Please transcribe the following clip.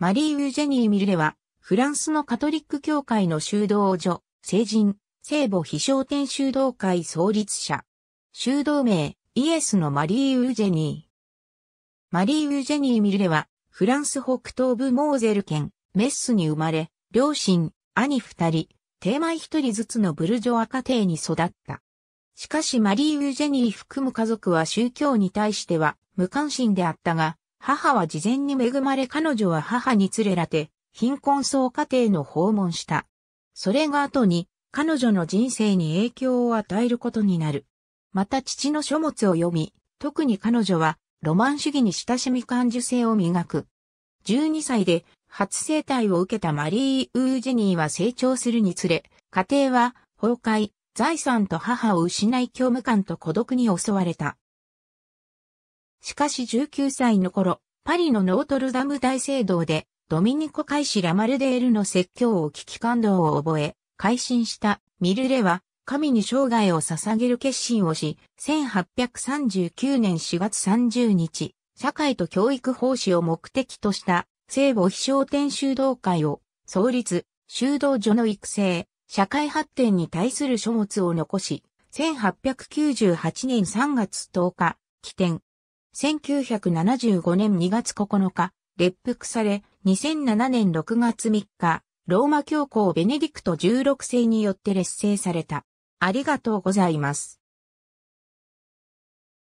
マリー・ユージェニー・ミルレは、フランスのカトリック教会の修道女、聖人、聖母非正天修道会創立者。修道名、イエスのマリー・ユージェニー。マリー・ユージェニー・ミルレは、フランス北東部モーゼル県、メッスに生まれ、両親、兄二人、ー前一人ずつのブルジョア家庭に育った。しかしマリー・ユージェニー含む家族は宗教に対しては無関心であったが、母は事前に恵まれ彼女は母に連れらて、貧困層家庭の訪問した。それが後に、彼女の人生に影響を与えることになる。また父の書物を読み、特に彼女は、ロマン主義に親しみ感受性を磨く。12歳で、初生体を受けたマリー・ウージニーは成長するにつれ、家庭は、崩壊、財産と母を失い虚無感と孤独に襲われた。しかし19歳の頃、パリのノートルダム大聖堂で、ドミニコ・カイシ・ラマルデールの説教を聞き感動を覚え、改心したミルレは、神に生涯を捧げる決心をし、1839年4月30日、社会と教育奉仕を目的とした聖母飛翔天修道会を創立、修道所の育成、社会発展に対する書物を残し、1898年3月10日、起点、1975年2月9日、列服され、2007年6月3日、ローマ教皇ベネディクト16世によって劣勢された。ありがとうございます。